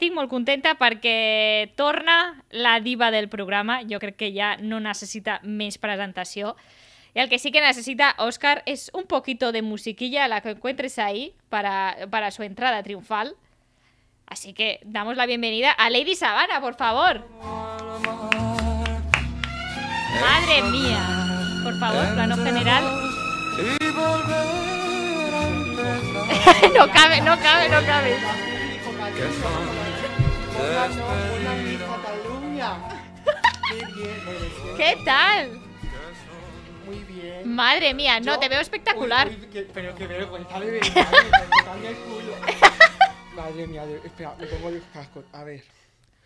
Estoy muy contenta porque torna la diva del programa. Yo creo que ya no necesita més presentació. Y al que sí que necesita Oscar es un poquito de musiquilla, la que encuentres ahí, para, para su entrada triunfal. Así que damos la bienvenida a Lady Sabana, por favor. Madre mía. Por favor, plano general. no cabe, no cabe, no cabe. ¿Qué tal? Muy bien. Madre mía, no, te veo espectacular. pero qué vergüenza de Madre mía, espera, me pongo los cascos, a ver.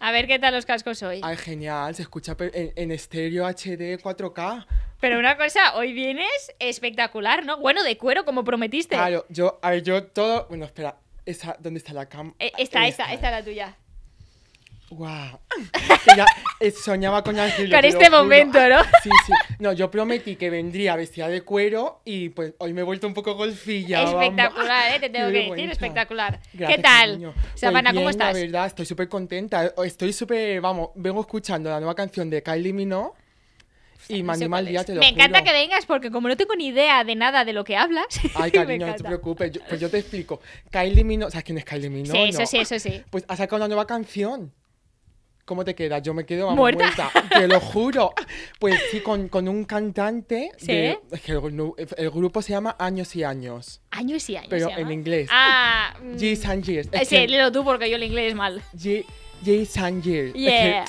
A ver qué tal los cascos hoy. Ay, genial, se escucha en, estéreo HD 4K. Pero una cosa, hoy vienes espectacular, ¿no? Bueno, de cuero, como prometiste. Claro, yo, a ver, yo todo. Bueno, espera, ¿Dónde está la cama? Eh, esta, esta, esta, es la tuya. ¡Guau! Wow. Eh, soñaba con Ángel. Con este momento, ¿no? Sí, sí. No, yo prometí que vendría vestida de cuero y pues hoy me he vuelto un poco golfilla. Espectacular, ¿eh? Te tengo que decir, espectacular. ¿Qué tal? Sabana, ¿cómo estás? La verdad, estoy súper contenta. Estoy súper, vamos, vengo escuchando la nueva canción de Kylie Minogue y Manimal día te Me encanta que vengas porque como no tengo ni idea de nada de lo que hablas. Ay, cariño, no te preocupes. pues yo te explico. Kylie Minogue, ¿sabes quién es Kylie Minogue? Sí, eso sí, eso sí. Pues ha sacado una nueva canción. ¿Cómo te quedas? Yo me quedo a ¿Muerta? Te lo juro. Pues sí, con, un cantante. ¿Sí? De, el, el, grupo se llama Años y Años. Años y Años. Pero en inglés. Ah. Mm. G and Es sí, que, tú porque yo el inglés es mal. G Jay Sanger.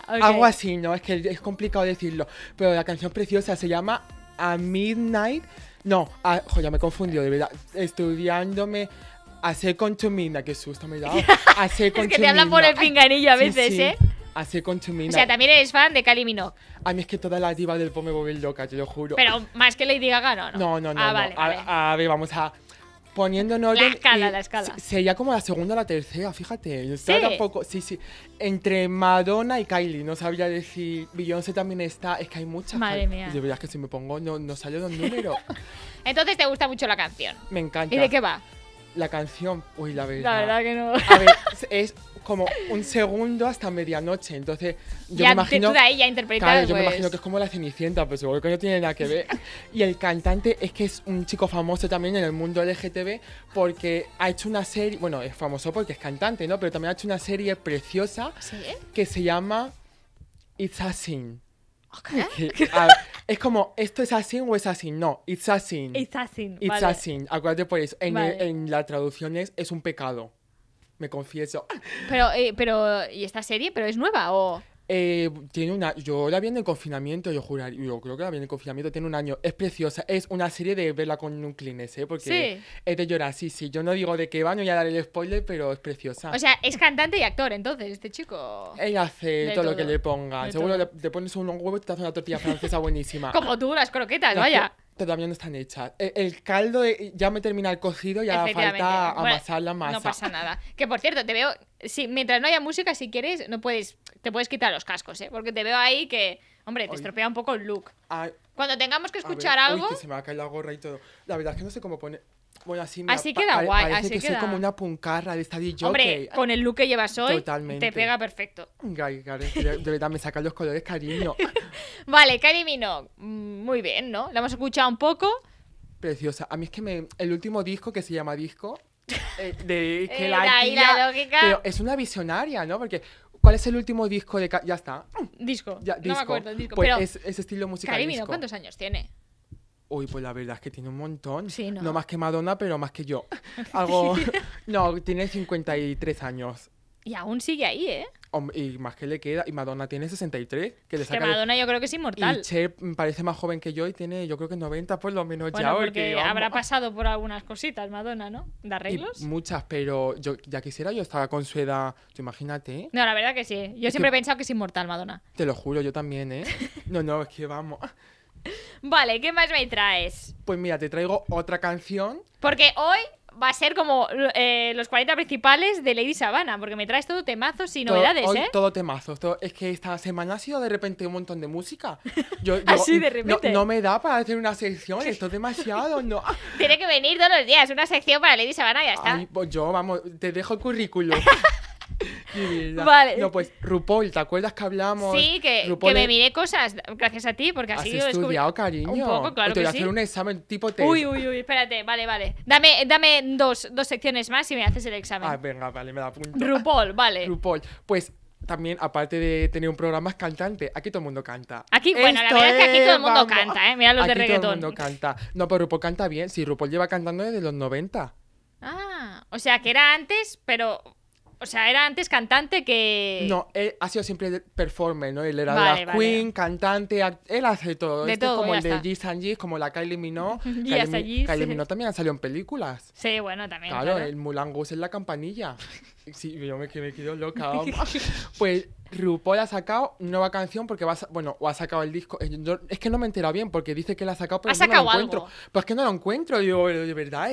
Algo así, ¿no? Es que es complicado decirlo. Pero la canción preciosa se llama A Midnight. No, joder, ya me confundió, de verdad. Estudiándome a Second to Midnight. que susto me da. A es que te hablan por el pinganillo a veces, ¿eh? A Second to O sea, también eres fan de Kali Minogue. A mí es que toda la diva del pop me vuelve loca, te lo juro. Pero más que Lady Gaga, no, no. No, no, no. Ah, a ver, vamos a poniéndonos en La escala, la escala. Sería como la segunda o la tercera, fíjate. Sí. Tampoco, sí, sí. Entre Madonna y Kylie, no sabía decir. Beyoncé también está, es que hay muchas. Madre mía. De verdad que si me pongo, no, salió salió los números. Entonces te gusta mucho la canción. Me encanta. ¿Y de qué va? La canción, uy, la verdad. La verdad que no. A ver, es como un segundo hasta medianoche. Entonces, yo me imagino. yo me imagino pues. que es como la Cenicienta, pero seguro que no tiene nada que ver. y el cantante es que es un chico famoso también en el mundo LGTB porque ha hecho una serie. Bueno, es famoso porque es cantante, ¿no? Pero también ha hecho una serie preciosa que se llama It's a Sin. es como, ¿esto es sin o es No, it's a sin. It's a sin. It's a sin. Acuérdate por eso. En, en la traducción es, es un pecado me confieso. Pero, eh, pero, ¿y esta serie? ¿Pero es nueva o...? Eh, tiene una, yo la vi en el confinamiento, yo juraría, yo creo que la vi en el confinamiento, tiene un año, es preciosa, es una serie de verla con un clines, ¿eh? porque es de llorar, sí, sí, yo no digo de qué va, no voy a dar el spoiler, pero es preciosa. O sea, es cantante y actor, entonces, este chico. Él hace todo, lo que le ponga, seguro le, pones un huevo y te hace una tortilla francesa buenísima. Como tú, las croquetas, vaya todavía no están hechas. E, el, caldo eh, ya me termina el cocido, ya falta amasar la masa. No pasa nada. Que por cierto, te veo, si, mientras no haya música, si quieres, no puedes, te puedes quitar los cascos, ¿eh? porque te veo ahí que, hombre, te estropea un poco el look. Cuando tengamos que escuchar algo... se me va a caer la gorra y todo. La verdad es que no sé cómo poner... Bueno, así me Así queda guay, parece que soy como una puncarra de esta DJ. Hombre, con el look que llevas hoy, te pega perfecto. de, verdad me sacan los colores, cariño. vale, Karimino mm, muy bien, ¿no? La hemos escuchado un poco. Preciosa. A mí es que me, el último disco que se llama Disco, eh, de eh, Pero es una visionaria, ¿no? Porque ¿Cuál es el último disco de... Ya está. Disco. No me acuerdo, disco. Pues es, estilo musical. ¿cuántos años tiene? Uy, pues la verdad es que tiene un montón. ¿no? más que Madonna, pero más que yo. Algo... no, tiene 53 años. Y aún sigue ahí, ¿eh? Y más que le queda. Y Madonna tiene 63. Que, le saca que Madonna yo creo que es inmortal. Y Cher parece más joven que yo y tiene yo creo que 90 por pues lo menos ya. Porque, porque habrá pasado por algunas cositas Madonna, ¿no? ¿De arreglos? muchas, pero yo ya quisiera yo estaba con su edad. Tú imagínate. No, la verdad que sí. Yo siempre he pensado que es inmortal Madonna. Te lo juro, yo también, ¿eh? no, no, es que vamos. Vale, ¿qué más me traes? Pues mira, te traigo otra canción. Porque hoy va a ser como eh, los 40 principales de Lady Savannah, porque me traes todo temazos y novedades, ¿eh? Todo temazos. es que esta semana ha sido de repente un montón de música. Yo, de repente. No, me da para hacer una sección, esto es demasiado, no. Tiene que venir todos los días, una sección para Lady Savannah y ya está. Pues yo, vamos, te dejo el currículum. Ah, vale. No, pues RuPaul, ¿te acuerdas que hablamos? Sí, que, me miré cosas gracias a ti, porque así ¿Has estudiado, cariño? Un poco, claro te voy a hacer un examen tipo test. Uy, uy, uy, espérate, vale, vale. Dame, dame dos, dos secciones más y me haces el examen. Ah, venga, vale, me da punto. RuPaul, vale. RuPaul. Pues también, aparte de tener un programa, es cantante. Aquí todo el mundo canta. Aquí, bueno, la verdad es, que aquí todo el mundo canta, ¿eh? Mira los de reggaetón. todo el mundo canta. No, pero RuPaul canta bien. Sí, RuPaul lleva cantando desde los 90. Ah, o sea, que era antes, pero o sea, era antes cantante que. No, ha sido siempre performer, ¿no? Él era la queen, cantante, él hace todo. De es este como el de Giz and Giz, como la Kylie Minogue. Kylie, hasta Gis, Kylie Minogue también ha salido en películas. Sí, bueno, también. Claro, el Mulangus es la campanilla. Sí, yo me, me quedo loca. pues RuPaul ha sacado nueva canción porque va a, bueno, o ha sacado el disco. Eh, es que no me he enterado bien porque dice que la ha sacado, pero ¿Ha no lo encuentro. Pues que no lo encuentro, yo, de verdad.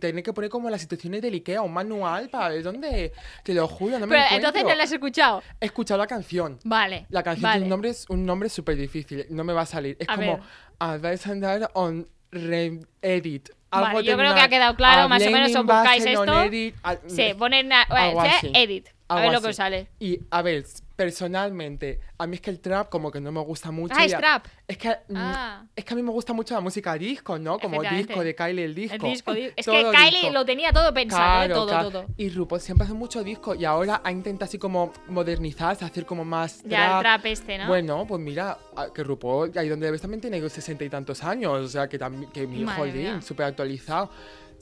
tiene que poner como las situaciones del IKEA, un manual para ver dónde. Te lo juro, no me pero, entonces no la has escuchado. He escuchado la canción. Vale. La canción tiene un nombre, es un nombre súper difícil, no me va a salir. Es como Advice and on Edit. vale, yo creo que ha quedado claro, más o menos, os buscáis esto. Edit, sí, poner edit. A ver lo que os sale. Y a ver, personalmente, a mí es que el trap como que no me gusta mucho. Ah, es trap. Es que, mm, ah. es que a mí me gusta mucho la música disco, ¿no? Como disco de Kylie, el disco. es que Kylie lo tenía todo pensado, ¿eh? todo, todo. Y rupo siempre hace mucho disco y ahora ha así como modernizarse, hacer como más trap. Ya, el trap este, Bueno, pues mira, ah, que rupo ahí donde ves también tiene 60 y tantos años, o sea, que, que mi súper actualizado.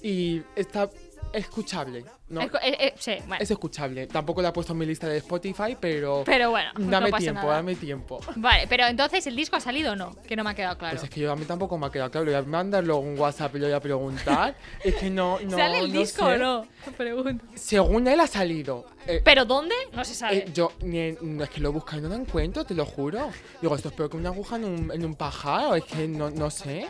Y está escuchable. Eh, eh, es, escuchable. Tampoco la he puesto en mi lista de Spotify, pero. Pero bueno. Dame tiempo, dame tiempo. Vale, pero entonces el disco ha salido o no, que no me ha quedado claro. Pues es que yo a mí tampoco me ha quedado claro. Voy a mandarlo un WhatsApp y lo voy a preguntar. es que no. no ¿Sale el disco o no? Pregunto. Según él ha salido. Eh, ¿Pero dónde? No se sabe. yo, es que lo busco y no lo encuentro, te lo juro. Digo, esto es peor que una aguja en un, pajar O Es que no, no sé.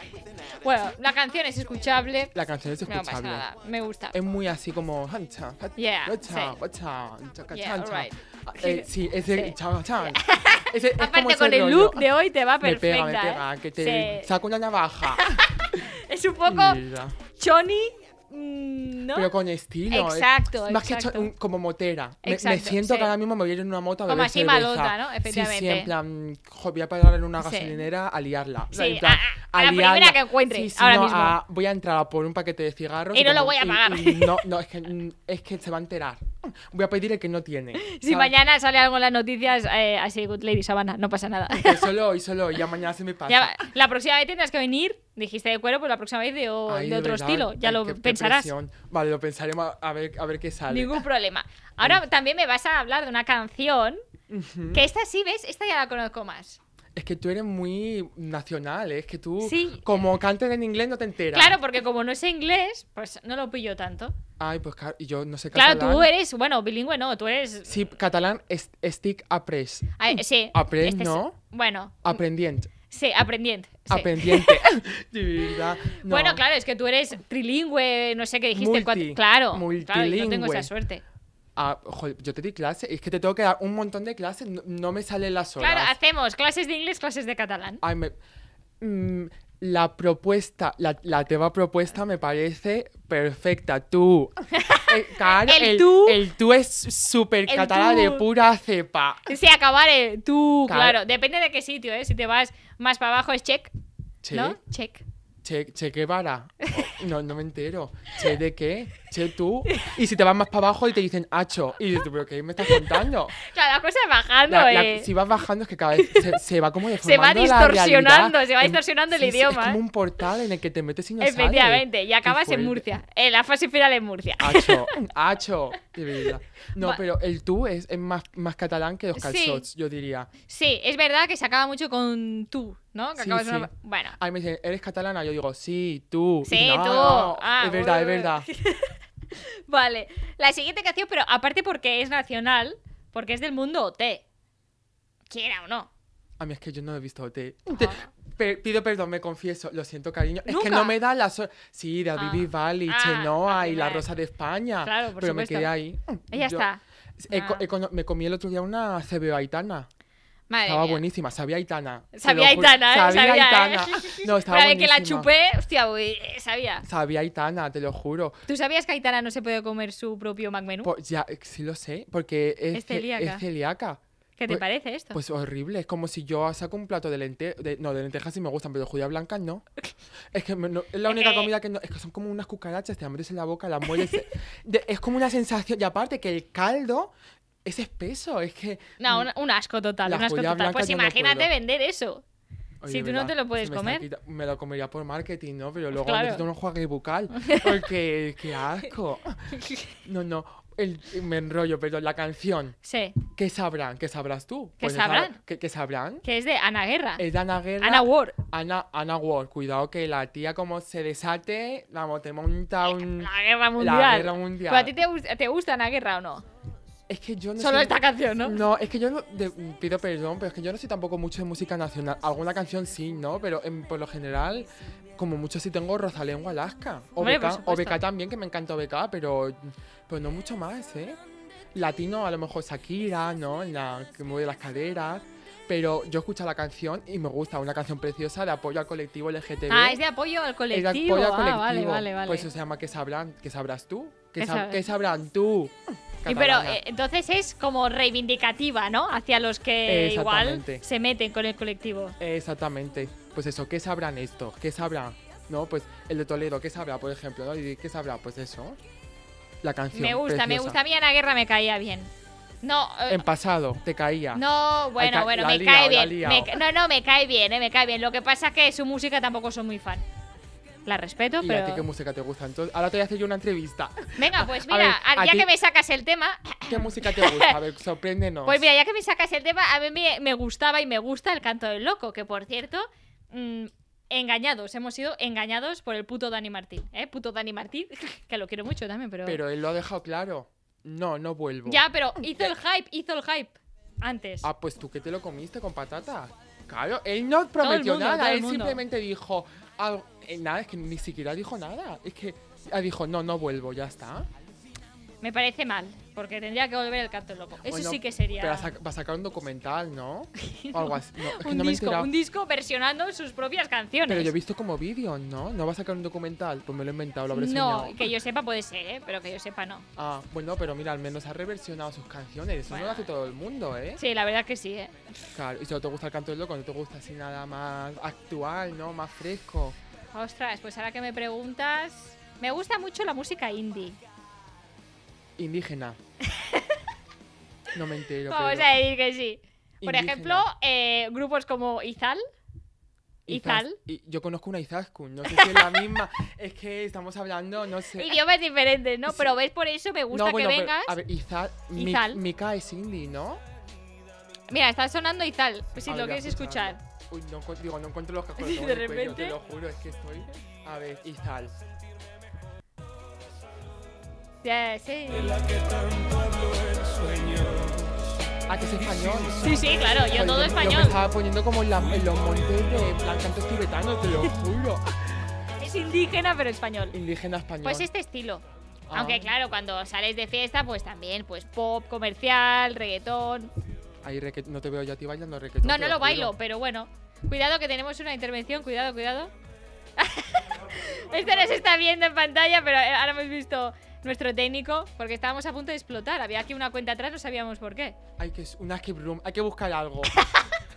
Bueno, la canción es escuchable. La canción es escuchable. Me gusta. Es muy así como. Ah, yeah, Aparte con el look de hoy te va perfecta. Me pega, me pega, ¿eh? una navaja. es un poco Johnny. Mm, Pero con estilo. Exacto, Más que un, como motera. Me, siento que ahora mismo me voy a ir en una moto a Como así malota, ¿no? Efectivamente. en plan, voy a parar en una gasolinera a liarla. Sí, a, a, a, la primera que encuentre ahora mismo. voy a entrar a por un paquete de cigarros. Y, no lo voy a pagar. no, no, es que, es que se va a enterar. Voy a pedirle que no tiene. Si mañana sale algo en las noticias, eh, así, Good Lady Sabana, no pasa nada. solo hoy, solo ya mañana se me pasa. la próxima vez tendrás que venir, dijiste de cuero, pues la próxima vez de, otro estilo, ya lo pensarás. Vale, lo pensaremos a ver, a ver qué sale. Ningún problema. Ahora también me vas a hablar de una canción, que esta sí, ¿ves? Esta ya la conozco más es que tú eres muy nacional, ¿eh? es que tú, como cantes en inglés, no te enteras. Claro, porque como no sé inglés, pues no lo pillo tanto. Ay, pues claro yo no sé catalán. Claro, tú eres, bueno, bilingüe no, tú eres... Sí, catalán, es, stick apres. Ay, sí. Este ¿no? bueno. Aprendiente. Sí, aprendiente. Aprendiente. Bueno, claro, es que tú eres trilingüe, no sé qué dijiste. Multi, claro, multilingüe. yo tengo esa suerte yo te di clase, es que te tengo que dar un montón de clases, no, me sale la sola Claro, hacemos clases de inglés, clases de catalán. Mm, la propuesta, la, la, tema propuesta me parece perfecta. Tú. Eh, el, tú. es súper catalán de pura cepa. Sí, acabaré. Tú, claro. Depende de qué sitio, ¿eh? Si te vas más para abajo es check. ¿No? Check. Che, che Guevara. no, no me entero. Che de qué. Che tú. Y si te vas más para abajo y te dicen Hacho. Y dices, ¿pero qué me estás contando? Claro, la cosa es bajando, eh. Si vas bajando es que cada vez se, va como deformando. Se va distorsionando, se va distorsionando el idioma. Es como ¿eh? un portal en el que te metes y no Efectivamente, y acabas en Murcia. En la fase final en Murcia. Hacho, Hacho. De verdad. No, pero el tú es, más, más, catalán que los calzots, yo diría. Sí, es verdad que se acaba mucho con tú, ¿no? Que sí, acabas Bueno. Ahí me dicen, ¿eres catalana? Yo digo, sí, tú. Sí, tú. Ah, es verdad, es verdad. vale. La siguiente canción, pero aparte porque es nacional, porque es del mundo OT. Quiera o no. A mí es que yo no he visto OT. Ah pido perdón, me confieso, lo siento, cariño. Es que no me da la. sí, de Avivi ah. Valley, ah, Chenoa ah, y La Rosa de España. Claro, por Pero me quedé ahí. Ella está. Ah. me comí el otro día una CBO Aitana. Madre estaba buenísima, sabía Aitana. Sabía Aitana, ¿eh? Sabía, sabía ¿eh? Aitana. No, estaba Para que la chupé, hostia, sabía. Sabía Aitana, te lo juro. ¿Tú sabías que Aitana no se puede comer su propio macmenú? Pues ya, eh, sí lo sé, porque es, Es celíaca. ¿Qué te pues, parece esto? Pues horrible. Es como si yo saco un plato de lentejas. no, de lentejas sí me gustan, pero de judía blanca no. Es que es la única comida que no. Es que son como unas cucarachas, te hambres en la boca, las mueles. es como una sensación. Y aparte que el caldo es espeso. Es que. No, mm, un, asco total. Un asco total. Pues imagínate vender eso. si tú no te lo pues puedes comer. Me lo comería por marketing, ¿no? Pero pues luego necesito un de bucal. Porque, qué asco. No, no el, me enrollo, pero la canción. Sí. ¿Qué sabrán? ¿Qué sabrás tú? ¿Qué pues sabrán? ¿qué, sabrán? Que es de Ana Guerra. Es de Ana Guerra. Ana Ward. Ana, Ana Ward. Cuidado que la tía como se desate, la te monta un... La guerra mundial. La guerra mundial. a ti te, te gusta Ana Guerra o no? Es que yo no Solo esta canción, ¿no? No, es que yo no, pido perdón, pero es que yo no sé tampoco mucho de música nacional. Alguna canción sí, ¿no? Pero por lo general, como mucho sí tengo Rosalén o Alaska. O, BK o también, que me encanta BK, pero, pues no mucho más, ¿eh? Latino, a lo mejor Shakira, ¿no? La que mueve las caderas pero yo escucho la canción y me gusta, una canción preciosa de apoyo al colectivo LGTB. Ah, es de apoyo al colectivo. Es apoyo al ah, colectivo. vale, vale, vale. Pues eso se llama Que sabrán, que sabrás tú? que sabrán tú? pero eh, entonces es como reivindicativa, ¿no? Hacia los que igual se meten con el colectivo. Exactamente. Pues eso, ¿qué sabrán esto? ¿Qué sabrán? No, pues el de Toledo, ¿qué sabrá, por ejemplo? ¿Qué sabrá? Pues eso. La canción. Me gusta, me gusta. A mí Guerra me caía bien. No. Eh, en pasado, te caía. No, bueno, bueno, me cae bien. no, no, me cae bien, eh, me cae bien. Lo que pasa es que su música tampoco soy muy fan. La respeto, pero. qué música te gusta? Entonces, ahora te voy a hacer yo una entrevista. Venga, pues mira, ya que me sacas el tema. ¿Qué música te gusta? A ver, sorpréndenos. Pues mira, ya que me sacas el tema, a mí me, gustaba y me gusta el canto del loco, que por cierto. Mm, engañados, hemos sido engañados por el puto Dani Martín, ¿eh? Puto Dani Martín, que lo quiero mucho también, pero. Pero él lo ha dejado claro. No, no vuelvo. Ya, pero hizo el hype, hizo el hype antes. Ah, pues tú que te lo comiste con patata. Claro, él no prometió nada, él simplemente dijo, algo eh, nada, es que ni siquiera dijo nada, es que ah, dijo, no, no vuelvo, ya está. Me parece mal, porque tendría que volver el canto del Loco Eso sí que sería. Pero va a sacar un documental, ¿no? O algo así. un, disco, un disco versionando sus propias canciones. Pero yo he visto como vídeos, ¿no? ¿No va a sacar un documental? Pues me lo he inventado, lo habré No, que yo sepa puede ser, ¿eh? Pero que yo sepa no. Ah, bueno, pero mira, al menos ha reversionado sus canciones. Eso no lo hace todo el mundo, ¿eh? Sí, la verdad que sí, ¿eh? Claro, y si no te gusta el canto del loco, no te gusta así nada más actual, ¿no? Más fresco. Ostras, pues ahora que me preguntas. Me gusta mucho la música indie. Indígena. No me entero. Vamos a decir que sí. Por ejemplo, eh, grupos como Izal. Izal. yo conozco una Izaskun, no sé si es la misma. es que estamos hablando, no sé. Idiomas diferentes, ¿no? Pero ves, por eso me gusta que vengas. a ver, Izal. Mika es indie, ¿no? Mira, está sonando Izal, pues si lo quieres escuchar. Uy, no, digo, no encuentro los que de repente. te lo juro, es que estoy. A ver, Izal. Yeah, sí. Ah, que es español. Sí, sí, claro, yo todo español. Yo estaba poniendo como en, la, los montes de cantos tibetanos, te lo juro. Es indígena, pero español. Indígena español. Pues este estilo. Ah. Aunque claro, cuando sales de fiesta, pues también, pues pop, comercial, reggaetón. Ahí no te veo ya a ti bailando reggaetón. No, no lo, lo bailo, pero bueno. Cuidado que tenemos una intervención, cuidado, cuidado. Esto no se está viendo en pantalla, pero ahora hemos visto nuestro técnico, porque estábamos a punto de explotar. Había aquí una cuenta atrás, no sabíamos por qué. Hay que, una escape room, hay que buscar algo.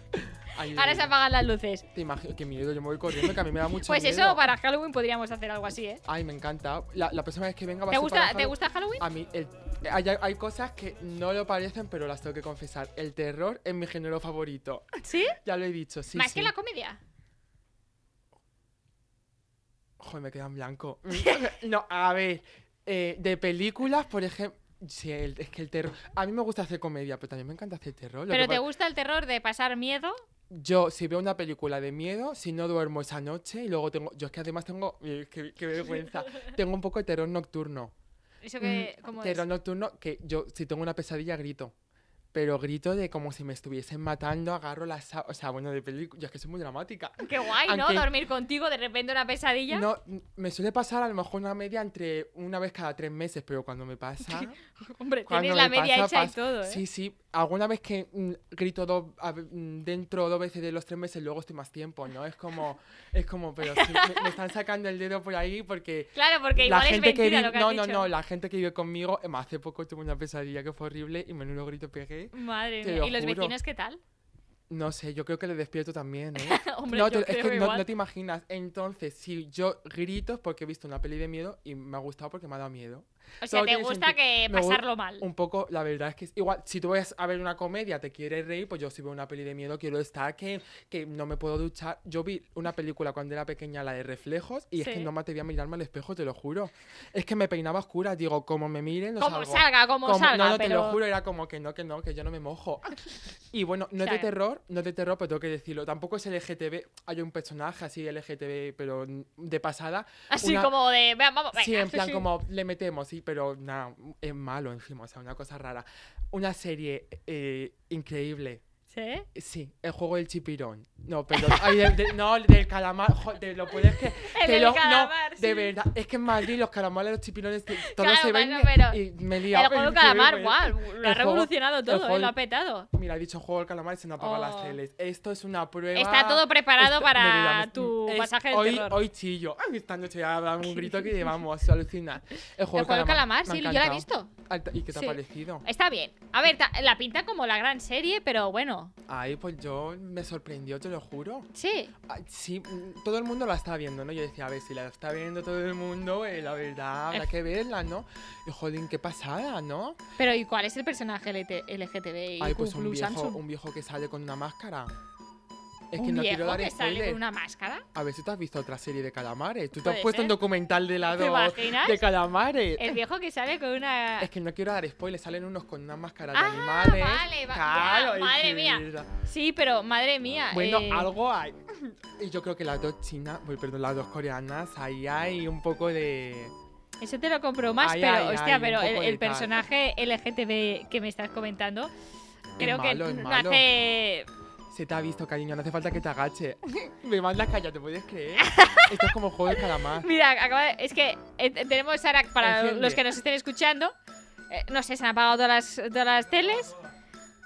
Ahora se apagan las luces. Te imagino, miedo, yo me voy corriendo, que a mí me da mucho pues miedo. Pues eso, para Halloween podríamos hacer algo así, ¿eh? Ay, me encanta. La, la próxima vez que venga va ¿Te a ser gusta, ¿Te gusta Halloween? A mí, hay, cosas que no lo parecen, pero las tengo que confesar. El terror es mi género favorito. ¿Sí? Ya lo he dicho, sí. ¿Más que la comedia? Joder, me quedan blanco. no, a ver, eh, de películas, por ejemplo. es que el A mí me gusta hacer comedia, pero también me encanta hacer terror. ¿Pero te gusta el terror de pasar miedo? Yo, si veo una película de miedo, si no duermo esa noche y luego tengo. Yo es que además tengo. Eh, qué, vergüenza. tengo un poco de terror nocturno. ¿Eso mm, terror nocturno que yo, si tengo una pesadilla, grito pero grito de como si me estuviesen matando, agarro la O sea, bueno, de película, yo es que soy muy dramática. Qué guay, ¿no? Dormir contigo, de repente una pesadilla. No, me suele pasar a lo mejor una media entre una vez cada tres meses, pero cuando me pasa... Hombre, tienes la media hecha y todo, ¿eh? Sí, sí. Alguna vez que mm, grito dos, mm, dentro dos veces de los tres meses, luego estoy más tiempo, ¿no? Es como, es como, pero me, están sacando el dedo por ahí porque... Claro, porque igual es que que No, no, no, la gente que vive conmigo, em, hace poco tuve una pesadilla que fue horrible y me menudo grito pegué Madre mía. ¿Y los vecinos qué tal? No sé, yo creo que le despierto también, ¿eh? no, te, te imaginas. Entonces, si yo grito porque he visto una peli de miedo y me ha gustado porque me ha dado miedo. O sea, te gusta que pasarlo mal. Un poco, la verdad es que igual, si tú vas a ver una comedia, te quieres reír, pues yo si veo una peli de miedo, quiero estar que, que no me puedo duchar. Yo vi una película cuando era pequeña, la de reflejos, y es que no me atrevía a mirarme al espejo, te lo juro. Es que me peinaba oscura, digo, como me miren, como salga, como, salga. No, no, te lo juro, era como que no, que no, que yo no me mojo. y bueno, no es de terror, no es de terror, pero tengo que decirlo. Tampoco es LGTB, hay un personaje así LGTB, pero de pasada. Así como de, vamos, venga. Sí, en plan, como le metemos pero nada, es malo encima, o sea, una cosa rara. Una serie eh, increíble, eh, ¿Sí? el juego del chipirón. No, pero, Ay, no, del calamar. de lo puedes que. De calamar, de verdad. Es que en Madrid los calamares, los chipirones, todo se ven. y me El juego del calamar, guau. Wow, ¿eh? lo ha revolucionado todo, lo ha petado. Mira, ha dicho juego del calamar y se nos apagado las oh. teles. Esto es una prueba. Está todo preparado para tu pasaje de hoy, terror. Hoy chillo. Ay, esta noche ya habrá un grito que llevamos, alucinar. El juego, el juego del calamar, sí, yo la he visto. ¿Y qué te ha parecido? Está bien. A ver, la pinta como la gran serie, pero bueno. Ay, pues yo me sorprendió, te lo juro. Sí. sí, todo el mundo la está viendo, ¿no? Yo decía, a ver, si la está viendo todo el mundo, eh, la verdad, habrá que verla, ¿no? Y jodín, qué pasada, ¿no? Pero ¿y cuál es el personaje LGTBI? Ay, pues un viejo, un viejo que sale con una máscara. Es que no quiero dar que sale con una máscara. A ver si te has visto otra serie de calamares. Tú te has puesto un documental de la de calamares. El viejo que sale con una. Es que no quiero dar spoilers, Salen unos con una máscara de ah, animales. Vale, madre mía. Sí, pero madre mía. Bueno, eh. algo hay. Y yo creo que las dos chinas, perdón, las dos coreanas, ahí hay un poco de. Eso te lo compro más, pero, hostia, pero el, personaje LGTB que me estás comentando, creo que no hace se te ha visto, cariño, no hace falta que te agache. Me mandas calla, ¿te puedes creer? Esto es como juego del calamar. Mira, es que eh, tenemos ahora, para los que nos estén escuchando, eh, no sé, se han apagado todas las, todas las teles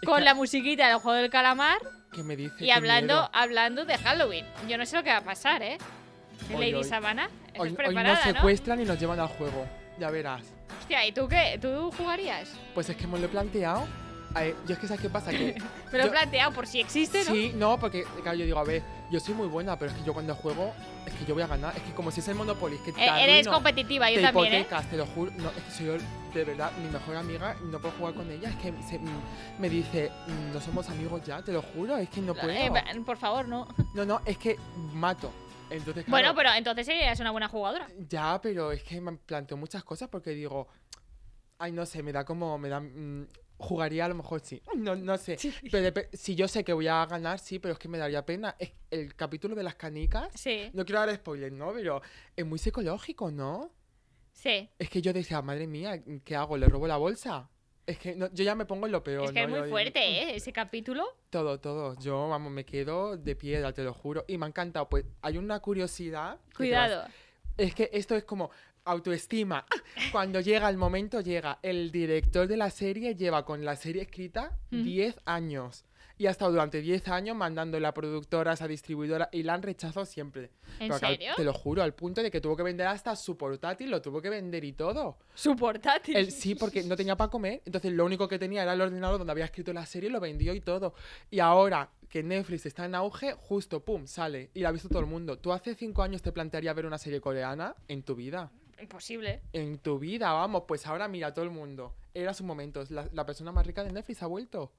con la musiquita del juego del calamar. ¿Qué me dice? Y hablando, hablando de Halloween. Yo no sé lo que va a pasar, ¿eh? Lady Savannah? Hoy, hoy nos secuestran y nos llevan al juego. Ya verás. Hostia, ¿y tú qué? ¿Tú jugarías? Pues es que me lo he planteado yo es que ¿sabes qué pasa? Que Me lo he planteado por si existe, ¿no? Sí, no, porque claro, yo digo, a ver, yo soy muy buena, pero es que yo cuando juego, es que yo voy a ganar. Es que como si es el Monopoly, es que eh, Eres competitiva, yo también, ¿eh? te lo juro. No, es que soy de verdad, mi mejor amiga, no puedo jugar con ella. Es que mm, me dice, mm, no somos amigos ya, te lo juro, es que no eh, puedo. por favor, no. No, no, es que mato. Entonces, Bueno, pero entonces ella es una buena jugadora. Ya, pero es que me planteo muchas cosas porque digo, ay, no sé, me da como, me da, mm, Jugaría a lo mejor sí. No, no sé. Pero si yo sé que voy a ganar, sí, pero es que me daría pena. el capítulo de las canicas. Sí. No quiero dar spoilers, ¿no? Pero es muy psicológico, ¿no? Sí. Es que yo decía, madre mía, ¿qué hago? ¿Le robo la bolsa? Es que yo ya me pongo en lo peor. Es que es muy fuerte, ¿eh? Ese capítulo. Todo, todo. Yo, vamos, me quedo de piedra, te lo juro. Y me ha encantado. Pues hay una curiosidad. Cuidado. Es que esto es como, autoestima. Cuando llega el momento, llega. El director de la serie lleva con la serie escrita 10 años. Y ha estado durante 10 años mandando a productoras, a distribuidoras, y la han rechazado siempre. ¿En serio? te lo juro, al punto de que tuvo que vender hasta su portátil, lo tuvo que vender y todo. ¿Su portátil? sí, porque no tenía para comer, entonces lo único que tenía era el ordenador donde había escrito la serie, lo vendió y todo. Y ahora que Netflix está en auge, justo, pum, sale. Y la ha visto todo el mundo. ¿Tú hace 5 años te plantearías ver una serie coreana en tu vida? Imposible. En tu vida, vamos, pues ahora mira todo el mundo. Era su momento. La, persona más rica de Netflix ha vuelto.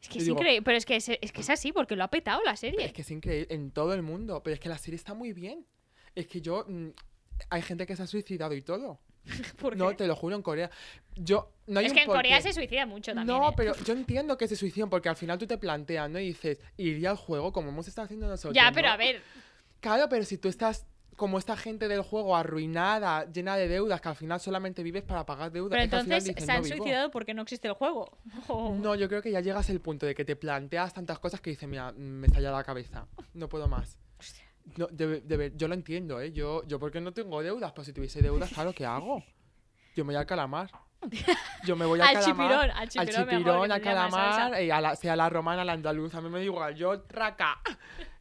Es que es increíble, pero es que es, que es así, porque lo ha petado la serie. Es que es increíble en todo el mundo, pero es que la serie está muy bien. Es que yo. Mm, hay gente que se ha suicidado y todo. ¿Por No, te lo juro, en Corea. Yo, no es que en Corea se suicida mucho también. No, ¿eh? pero yo entiendo que se suicidan porque al final tú te planteas, ¿no? Y dices, iría al juego como hemos estado haciendo nosotros. Ya, pero a ver. Claro, pero si tú estás como esta gente del juego arruinada, llena de deudas, que al final solamente vives para pagar deudas. Pero entonces se han suicidado porque no existe el juego. Oh. No, yo creo que ya llegas al punto de que te planteas tantas cosas que dices, mira, mm, me estalla la cabeza, no puedo más. No, de, yo lo entiendo, ¿eh? Yo, yo porque no tengo deudas, pero si tuviese deudas, claro, ¿qué hago? Yo me voy al calamar. Yo me voy a al Chipirón, al chipirón, al chipirón a calamar, eh, a sea la romana, la andaluza, a mí me digo yo traca.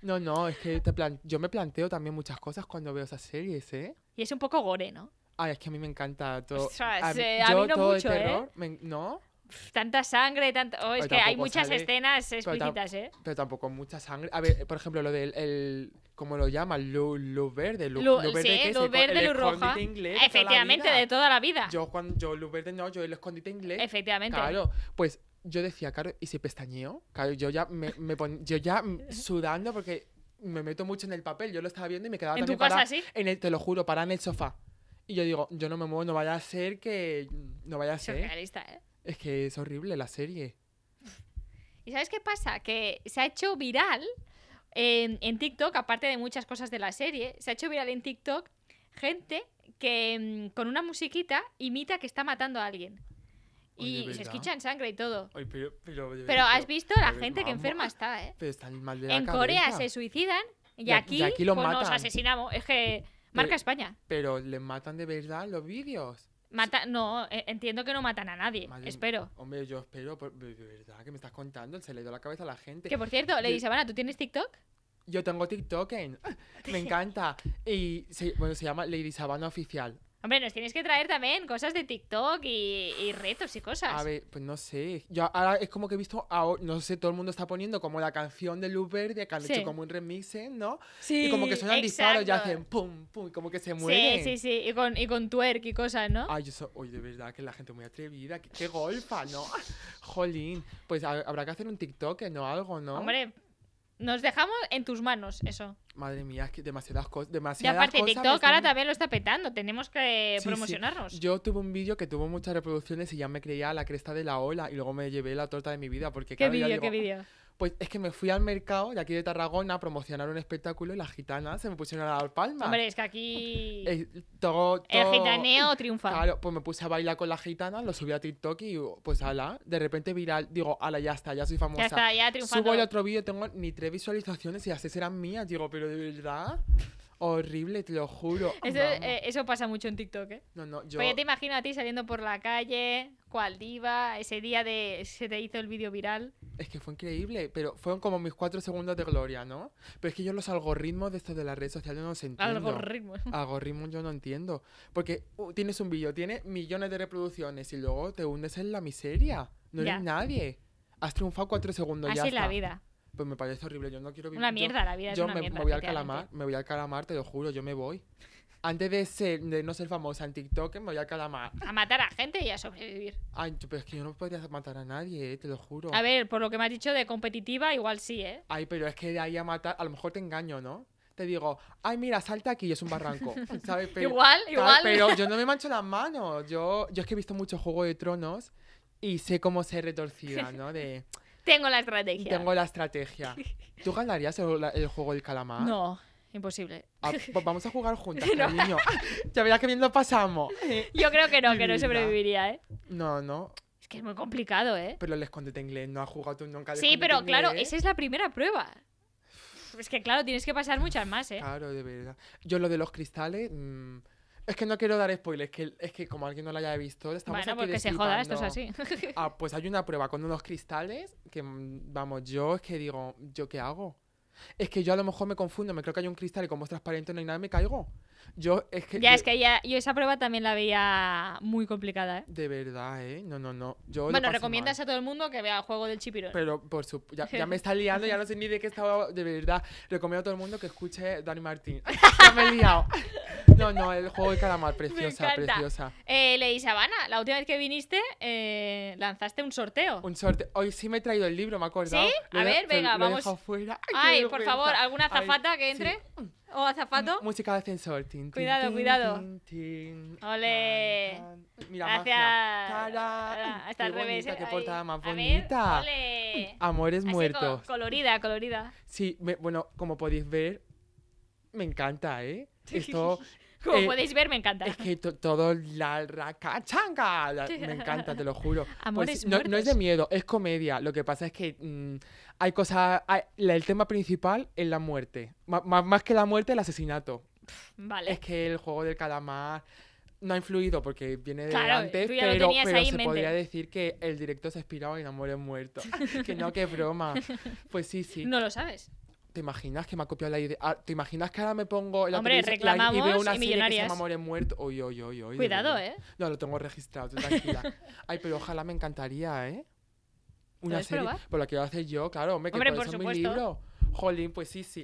No, no, es que plan yo me planteo también muchas cosas cuando veo esas series, ¿eh? Y es un poco gore, ¿no? Ay, es que a mí me encanta todo. a, eh, no todo mucho, ¿eh? terror, ¿no? tanta sangre, tanto... Oh, es que hay muchas escenas explícitas, pero ¿eh? Pero tampoco mucha sangre. A ver, por ejemplo, lo del como lo llaman, luz, verde, luz, verde, luz roja. Inglés Efectivamente, de toda la vida. Yo cuando yo luz verde no, yo el escondite inglés. Efectivamente. Claro, pues yo decía, claro, y si pestañeo, claro, yo ya me, yo ya sudando porque me meto mucho en el papel, yo lo estaba viendo y me quedaba ¿En tu casa, te lo juro, para en el sofá. Y yo digo, yo no me muevo, no vaya a ser que no vaya a ser. ¿eh? Es que es horrible la serie. ¿Y sabes qué pasa? Que se ha hecho viral en TikTok, aparte de muchas cosas de la serie, se ha hecho viral en TikTok gente que mm, con una musiquita imita que está matando a alguien. y se en sangre y todo. pero, has visto la gente que enferma está, ¿eh? en Corea se suicidan y, aquí, los pues nos asesinamos. Es que marca España. Pero le matan de verdad los vídeos. Mata, no, e, entiendo que no matan a nadie, espero. Hombre, yo espero, de verdad, que me estás contando, se le dio la cabeza a la gente. Que por cierto, Lady dice, ¿tú tienes TikTok? Yo tengo TikTok, en, me encanta. Y bueno, se llama Lady Sabana Oficial. Hombre, nos tienes que traer también cosas de TikTok y, retos y cosas. A ver, pues no sé. Yo ahora es como que he visto, no sé, todo el mundo está poniendo como la canción de Luz Verde que han hecho como un remix, ¿eh? ¿no? Sí. Y como que suenan disparos y hacen pum, pum, y como que se mueven. Sí, sí, sí. Y con, y con twerk y cosas, ¿no? Ay, yo soy, oye, de verdad que la gente muy atrevida. Qué, golfa, ¿no? Jolín. Pues habrá que hacer un TikTok, ¿no? Algo, ¿no? Hombre, nos dejamos en tus manos eso. Madre mía, es que demasiadas, cosas. Y aparte, TikTok ahora este también lo está petando. Tenemos que promocionarnos. Yo tuve un vídeo que tuvo muchas reproducciones y ya me creía la cresta de la ola y luego me llevé la torta de mi vida. Porque, ¿Qué vídeo? ¿Qué vídeo? Pues es que me fui al mercado de aquí de Tarragona a promocionar un espectáculo y las gitanas se me pusieron a dar palmas. Hombre, es que aquí. El, todo, el gitaneo triunfa. Claro, pues me puse a bailar con las gitanas, lo subí a TikTok y pues ala, de repente viral, digo, ala, ya está, ya soy famosa. Ya está, ya triunfando. Subo el otro vídeo, tengo ni tres visualizaciones y las serán eran mías, digo, pero de verdad horrible, te lo juro. Eh, eso, pasa mucho en TikTok, ¿eh? No, no, yo... te imagino a ti saliendo por la calle, cual diva, ese día de se te hizo el vídeo viral. Es que fue increíble, pero fueron como mis cuatro segundos de gloria, ¿no? Pero es que yo los algoritmos de esto de las redes sociales no los entiendo. Algoritmos. Algoritmos yo no entiendo. Porque uh, tienes un vídeo, tiene millones de reproducciones y luego te hundes en la miseria. No eres nadie. Has triunfado cuatro segundos ya. Así es la vida. Pues me parece horrible, yo no quiero vivir. Una mierda, la vida yo es una me, me voy al calamar, me voy al calamar, te lo juro, yo me voy. Antes de, ser, no ser famosa en TikTok, me voy al calamar. A matar a gente y a sobrevivir. Ay, pero es que yo no podría matar a nadie, eh, te lo juro. A ver, por lo que me has dicho de competitiva, igual sí, ¿eh? Ay, pero es que de ahí a matar, a lo mejor te engaño, ¿no? te digo, ay, mira, salta aquí, es un barranco. igual, igual. Pero yo no me mancho las manos. Yo, yo es que he visto mucho Juego de Tronos y sé cómo se retorcida, ¿no? De, tengo la estrategia. Tengo la estrategia. ¿Tú ganarías el, juego del calamar? No, imposible. Ah, pues vamos a jugar juntas, cariño. Ya verás que bien lo pasamos. Yo creo que no, que no sobreviviría, ¿eh? No, no. Es que es muy complicado, ¿eh? Pero el escondete inglés no ha jugado tú nunca. Sí, pero claro, esa es la primera prueba. Es que claro, tienes que pasar muchas más, ¿eh? Claro, de verdad. Yo lo de los cristales, mm, es que no quiero dar spoilers, es que, es que como alguien no la haya visto, estamos Bueno, porque se joda, esto es así. Ah, pues hay una prueba con unos cristales que, mm, vamos, yo es que digo, ¿yo qué hago? Es que yo a lo mejor me confundo, me creo que hay un cristal y como es transparente no hay nada, me caigo. Yo es que. Ya, es que ya, yo esa prueba también la veía muy complicada, ¿eh? De verdad, ¿eh? No, no, no. Yo bueno, recomiendas a todo el mundo que vea el juego del chipirón Pero por supuesto, ya, me está liando, ya no sé ni de qué estaba. De verdad, recomiendo a todo el mundo que escuche Dani Martín. me he liado. No, no, el juego de calamar, preciosa, preciosa. Eh, Sabana, la última vez que viniste, eh, lanzaste un sorteo. Un sorteo. Hoy sí me he traído el libro, me acuerdo. acordado. Sí, a ver, venga, vamos. Ay, por favor, alguna zafata que entre. Mm o azafato. música de ascensor. Tin, cuidado, cuidado. Ole. Mira, Gracias. Hasta al revés. Qué portada más bonita. Ole. Mm, amores muertos. colorida, colorida. Sí, bueno, como podéis ver, me encanta, ¿eh? Esto, Como eh, podéis ver, me encanta. Es que todo la racachanga. me encanta, te lo juro. Pues no, es de miedo, es comedia. Lo que pasa es que mm, hay cosas. el tema principal es la muerte. más que la muerte, el asesinato. Vale. Es que el juego del calamar no ha influido porque viene de antes, pero, se podría decir que el directo se ha inspirado en Amores Muertos. que no, que broma. Pues sí, sí. No lo sabes. ¿te imaginas que me ha copiado la idea? Ah, ¿Te imaginas que ahora me pongo la Hombre, reclamamos y veo una serie que se llama Cuidado, ¿eh? No, lo tengo registrado, tranquila. Ay, pero ojalá me encantaría, ¿eh? Una serie. Por la que voy a hacer yo, claro, hombre, que hombre, por, supuesto. libro. Jolín, pues sí, sí.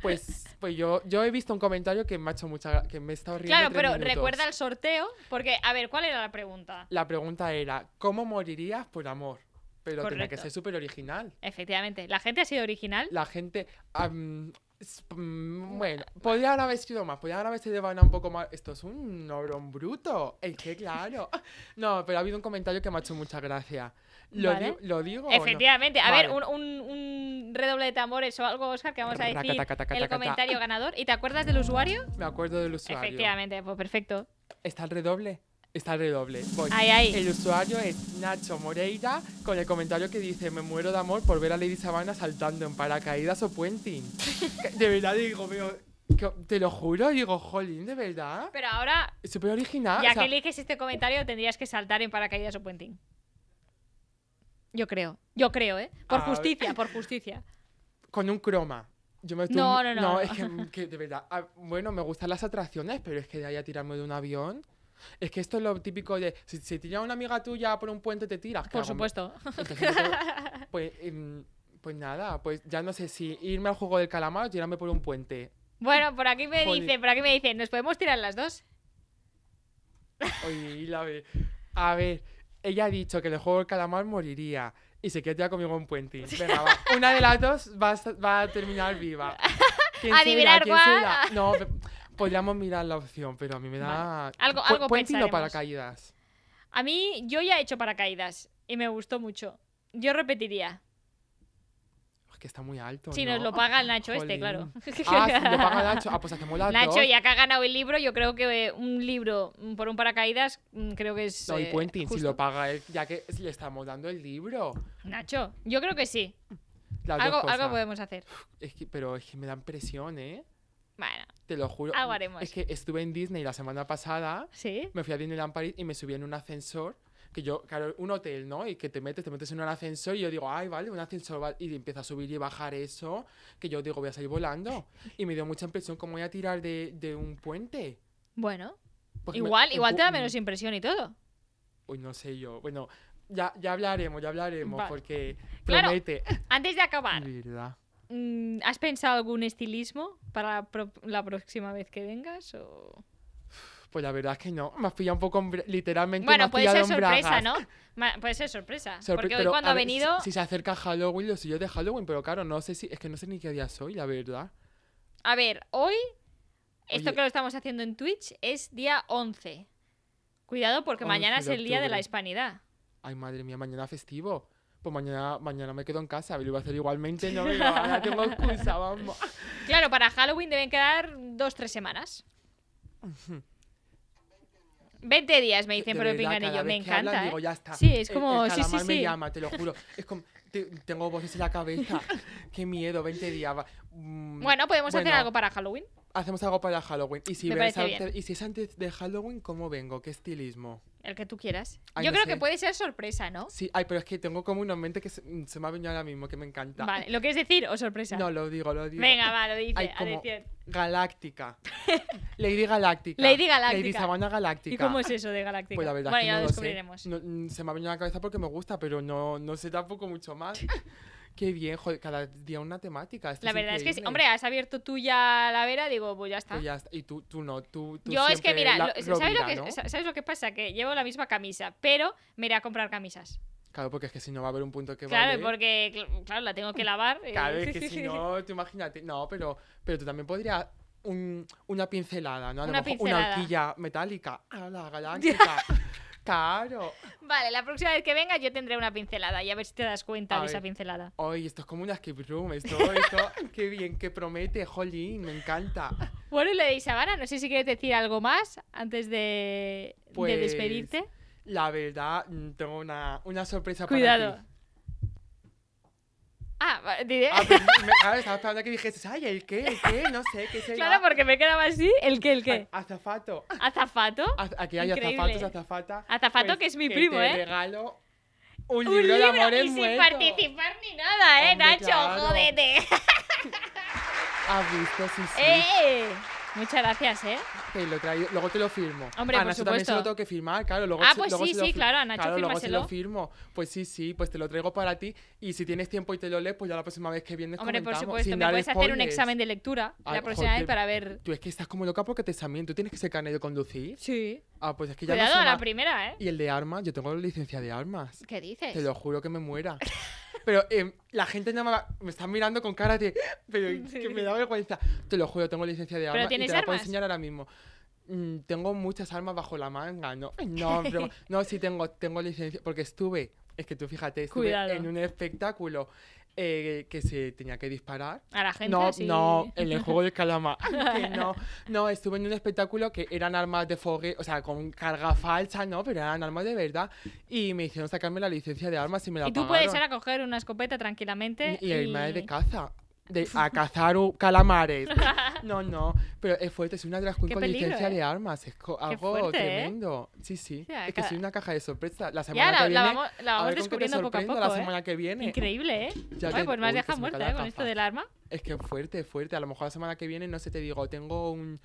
pues, pues yo, yo he visto un comentario que me ha hecho mucha que me está estado Claro, pero recuerda el sorteo, porque, a ver, ¿cuál era la pregunta? La pregunta era: ¿Cómo morirías por amor? Pero tiene que ser súper original. Efectivamente. ¿La gente ha sido original? La gente. Mm, bueno, podría haber sido más, Podría podrían sido vana un poco más. Esto es un obrón bruto. Es que claro. No, pero ha habido un comentario que me ha hecho mucha gracia. ¿Lo, digo? Efectivamente. A ver, un, redoble de tambores o algo, Oscar, que vamos a decir el comentario ganador. ¿Y te acuerdas del usuario? Me acuerdo del usuario. Efectivamente, pues perfecto. ¿Está el redoble? Está redoble. El usuario es Nacho Moreira con el comentario que dice: Me muero de amor por ver a Lady Sabana saltando en paracaídas o puenting. de verdad, digo, Te lo juro, digo, jolín, de verdad. Pero ahora. Súper original. Ya que eliges este comentario, tendrías que saltar en paracaídas o puenting. Yo creo. Yo creo, ¿eh? Por ah, justicia, por justicia. Con un croma. no, no, no, no. es que, de verdad. Ah, bueno, me gustan las atracciones, pero es que de ahí a tirarme de un avión. Es que esto es lo típico de, si, si tira una amiga tuya por un puente, te tiras. Por supuesto. pues, em, pues nada, pues ya no sé si irme al juego del calamar o tirarme por un puente. Bueno, por aquí me dice, por aquí me dice, ¿nos podemos tirar las dos? A ver, ella ha dicho que el juego del calamar moriría. Y se queda conmigo en puente. Una de las dos va a, terminar viva. Adivinar cuál? No, Podríamos pues mirar la opción, pero a mí me da. algo Algo, algo pensaremos. paracaídas? A mí, yo ya he hecho paracaídas y me gustó mucho. Yo repetiría. Es que está muy alto. Si nos lo paga el Nacho este, claro. Ah, si lo paga Nacho. Ah, pues hacemos la Nacho, ya que ha ganado el libro, yo creo que eh, un libro mm, por un paracaídas, mm, creo que es. No, y eh, Quentin, si lo paga él, ya que le estamos dando el libro. Nacho, yo creo que sí. Algo, algo, podemos hacer. Es que, pero es que me dan presión, ¿eh? Bueno. Te lo juro. Es que estuve en Disney la semana pasada. Sí. Me fui a Disneyland Paris y me subí en un ascensor. Que yo, claro, un hotel, ¿no? Y que te metes, te metes en un ascensor y yo digo, ay, vale, un ascensor. y empieza a subir y bajar eso. Que yo digo, voy a salir volando. Y me dio mucha impresión como voy a tirar de, un puente. Bueno. igual, igual te da menos impresión y todo. Uy, no sé yo. Bueno, ya, ya hablaremos, ya hablaremos, porque claro, promete. Antes de acabar. ¿verdad? Mm, ¿Has pensado algún estilismo para la próxima vez que vengas? O... Pues la verdad es que no. Me ha pillado un poco literalmente. Bueno, puede ser sorpresa, ¿no? Puede ser sorpresa. porque hoy cuando ha venido. Si, se acerca Halloween, los yo de Halloween, pero claro, no sé si. Es que no sé ni qué día soy, la verdad. A ver, hoy. Esto que lo estamos haciendo en Twitch es día 11. Cuidado porque mañana es el día de la hispanidad. Ay, madre mía, mañana festivo pues mañana, mañana me quedo en casa, lo iba a hacer igualmente, no me ya tengo excusa, vamos. Claro, para Halloween deben quedar dos, tres semanas. 20 días, me dicen, por pero Pinganillo, me encanta. Hablan, digo, ¿eh? ya está. Sí, es eh, como. El, eh, el sí, sí, sí. me llama, te lo juro. Es como. tengo voces en la cabeza. Qué miedo, 20 días. Mm, bueno, podemos hacer algo para Halloween hacemos algo para Halloween. Y si, es antes de Halloween, ¿cómo vengo? ¿Qué estilismo? El que tú quieras. Yo creo que puede ser sorpresa, ¿no? Sí, ay, pero es que tengo como una mente que mm, se, me ha venido ahora mismo, que me encanta. Vale, ¿lo quieres decir o sorpresa? No, lo digo, lo digo. Venga, va, lo dice, a decir. Galáctica. Lady Galáctica. Lady Galáctica. Lady Sabana Galáctica. ¿Y cómo es eso de Galáctica? Bueno, ya lo descubriremos. se me ha venido a la cabeza porque me gusta, pero no, no sé tampoco mucho más. Qué bien, joder, cada día una temática. la verdad es que, hombre, has abierto tú ya la vera, digo, pues, pues ya está. Y tú, tú no, tú, tú Yo es que, mira, ¿sabes, lo que, pasa? Que llevo la misma camisa, pero me iré a comprar camisas. Claro, porque es que si no va a haber un punto que Claro, porque, claro, la tengo que lavar. Eh. Claro, es que si no, tú imagínate. No, pero, pero tú también podrías una pincelada, ¿no? una, lo una horquilla metálica a galáctica. Claro. Vale, la próxima vez que venga yo tendré una pincelada y a ver si te das cuenta de esa pincelada. Ay, esto es como una escape room, esto, esto. qué bien, qué promete, jolín, me encanta. Bueno, y le dije, Isabana, no sé si quieres decir algo más antes de, pues, despedirte. La verdad, mm, tengo una, sorpresa para ti. Cuidado. Ah, diré. Ah, estaba esperando que dijese, ay, ¿el qué? ¿El qué? No sé, ¿qué será? Claro, porque me quedaba así, ¿el qué? ¿El qué? azafato. ¿Azafato? aquí hay azafatos, azafata. Azafato pues, que es mi primo, ¿eh? regalo un libro, un libro de mi. y sin participar ni nada, ¿eh, Nacho? Claro. Jódete. ¿Has ¡Eh! Muchas gracias, ¿eh? Okay, lo traigo, luego te lo firmo. Hombre, a Nacho también se lo tengo que firmar, claro. Luego, ah, pues luego sí, sí, claro, luego lo firmo. Pues sí, sí, pues te lo traigo para ti. Y si tienes tiempo y te lo lees, pues ya la próxima vez que vienes Hombre, por supuesto, me puedes hacer un examen de lectura la próxima vez para ver... Tú es que estás como loca porque te examinan ¿Tú tienes que ser carne de conducir? Sí. Ah, pues es que ya Cuidado no a la primera, ¿eh? Y el de armas, yo tengo la licencia de armas. ¿Qué dices? Te lo juro que me muera. Pero em, la gente me, está mirando con cara de. Pero que me da vergüenza. Te lo juro, tengo licencia de arma te la puedo enseñar ahora mismo. Mm, tengo muchas armas bajo la manga, ¿no? No, sí tengo, tengo licencia. Porque estuve, es que tú fíjate, estuve en un espectáculo eh, que se tenía que disparar. A No, no, en el juego de calamar. no, estuve en un espectáculo que eran armas de fogue, o sea, con carga falsa, ¿no? Pero eran armas de verdad. Y me hicieron sacarme la licencia de armas y me la Y tú puedes ir a coger una escopeta tranquilamente. Y, el de caza de a cazar calamares. No, no, pero es fuerte, es una de las con peligro, licencia ¿eh? de armas, es algo ¿eh? tremendo. Sí, sí, es que cada... soy una caja de sorpresa. La semana que viene, la vamos, la vamos a descubriendo poco a poco. La ¿eh? semana que viene. Increíble, ¿eh? Ya pues más deja muerta con esto del arma. Es que fuerte, fuerte. A lo mejor la semana que viene, no sé, te digo, tengo un,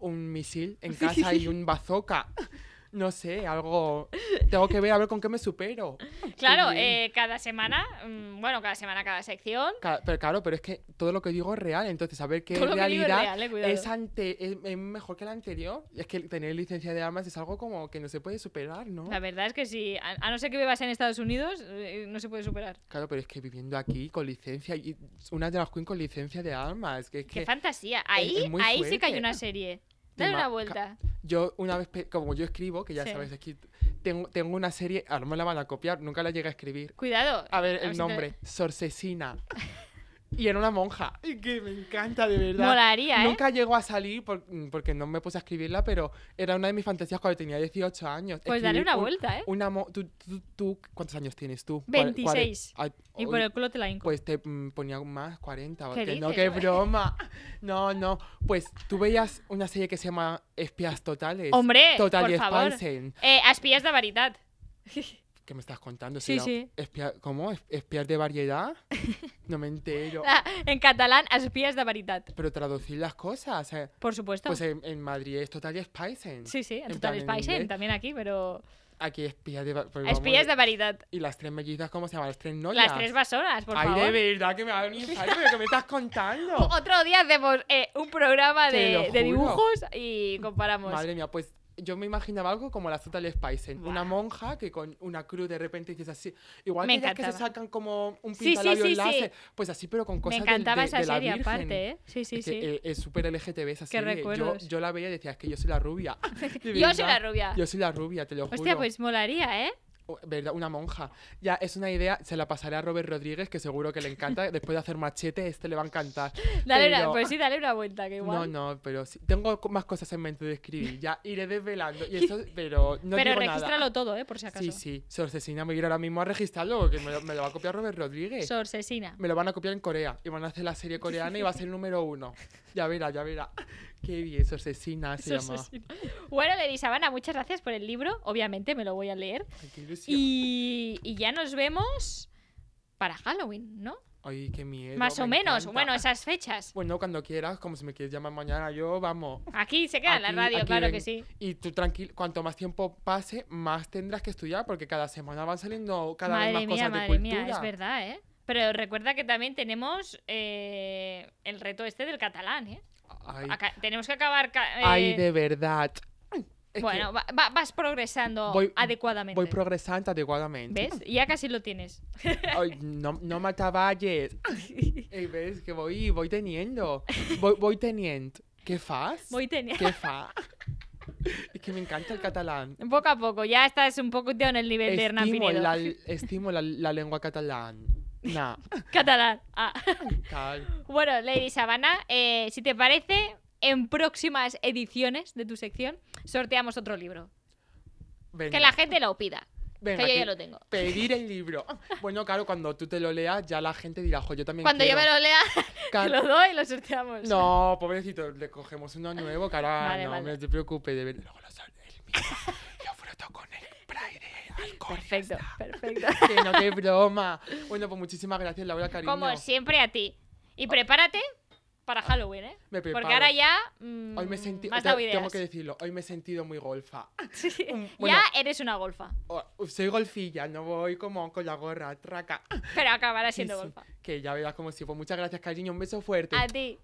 un misil en casa y un bazooka. no sé, algo. Tengo que ver a ver con qué me supero. Claro, eh, cada semana, mm, bueno, cada semana, cada sección. pero claro, pero es que todo lo que digo es real, entonces a ver qué realidad eh, es, ante, es, mejor que la anterior. Es que tener licencia de armas es algo como que no se puede superar, ¿no? La verdad es que sí, a, no ser que vivas en Estados Unidos, eh, no se puede superar. Claro, pero es que viviendo aquí con licencia, y una de las queen con licencia de armas. Que, que qué fantasía, ahí, ahí sí que hay una serie. Dale una vuelta. Yo una vez, como yo escribo, que ya sabes, tengo, tengo una serie, a lo mejor la van a copiar, nunca la llegué a escribir. Cuidado. A ver, el nombre, Sorcesina. Y era una monja. Y que me encanta, de verdad. Molaría, ¿eh? Nunca llegó a salir mm, porque no me puse a escribirla, pero era una de mis fantasías cuando tenía 18 años. Pues darle dale una vuelta, ¿eh? Una tú, tú, ¿cuántos años tienes tú? 26. y por el culo te la inco. Pues te mm, ponía más, 40. ¿Qué no, qué broma. No, no. Pues tú veías una serie que se llama Espías Totales. Hombre, Total por favor. Eh, Espías de variedad que me estás contando. Sí, sí. ¿Cómo? ¿Espiar de variedad? No me entero. Ah, en catalán, espías de variedad. Pero traducir las cosas. Por supuesto. Pues en, Madrid es Total Spicen. Sí, sí, en Total Spicen también aquí, pero... Aquí espías de... espías pues de eh, variedad. ¿Y las tres mellizas cómo se llaman? Las tres no Las tres vasonas, por favor. Ay, de verdad, que me hagan un ensayo. ¿Qué me estás contando? Otro día hacemos eh, un programa de, dibujos y comparamos. Madre mía, pues yo me imaginaba algo como la Total Spice, una monja que con una cruz de repente dices así, igual que, que se sacan como un pintalabio sí, sí, sí, pues así pero con cosas me encantaba serie aparte, ¿eh? sí, sí, sí, eh, es súper LGTB así yo, yo, la veía y decía, es que yo soy la rubia, yo soy la rubia, yo soy la rubia, te lo juro. Hostia, pues molaría, ¿eh? Una monja. Ya, es una idea, se la pasaré a Robert Rodríguez, que seguro que le encanta. Después de hacer machete, este le va a encantar. Dale pues sí, dale una vuelta, que igual. No, no, pero sí, tengo más cosas en mente de escribir, ya iré desvelando. Y pero no Pero regístralo todo, ¿eh? Por si acaso. Sí, sí. Sorsesina me irá ahora mismo a registrarlo, porque me me lo va a copiar Robert Rodríguez. Sorsesina. Me lo van a copiar en Corea. Y van a hacer la serie coreana y va a ser el número uno. Ya verá, ya verá. Qué bien, asesina se llama. Bueno, Lady Sabana, muchas gracias por el libro. Obviamente me lo voy a leer. Y, ya nos vemos para Halloween, ¿no? Ay, qué miedo. Más o menos, bueno, esas fechas. Bueno, cuando quieras, como si me quieres llamar mañana, yo vamos. Aquí se queda la radio, claro que sí. Y tú tranquilo, cuanto más tiempo pase, más tendrás que estudiar, porque cada semana van saliendo cada vez más cosas de cultura. Mía, es verdad, ¿eh? Pero recuerda que también tenemos eh, el reto este del catalán, ¿eh? tenemos que acabar. hay eh, Ay, de verdad. bueno, vas progresando adecuadamente. Voy progresando adecuadamente. ¿Ves? Ya casi lo tienes. no, no me ataballes. ¿Ves? Que voy, voy teniendo. Voy, voy teniendo. ¿Qué fas? Voy teniendo. ¿Qué fas? Es que me encanta el catalán. Poco a poco, ya estás un poco en el nivel de Hernán Pinedo La, estimo la, la lengua catalán. No. Catalán. Ah. bueno, Lady Sabana, eh, si te parece, en próximas ediciones de tu sección sorteamos otro libro. Que la gente lo pida. que yo ya lo tengo. Pedir el libro. Bueno, claro, cuando tú te lo leas, ya la gente dirá, jo, yo también Cuando yo me lo lea, te lo doy y lo sorteamos. No, pobrecito, le cogemos uno nuevo, cara. no te preocupes, Luego lo sale el mío. yo froto con Perfecto, perfecto. no, qué broma. Bueno, pues muchísimas gracias, Laura, cariño. Como siempre a ti. Y prepárate para Halloween, ¿eh? Porque ahora ya. Mm, hoy me que decirlo, hoy me he sentido muy golfa. ya eres una golfa. Oh, soy golfilla, no voy como con la gorra, traca. Pero acabarás siendo golfa. que ya verás como si. Pues muchas gracias, cariño. Un beso fuerte. A ti.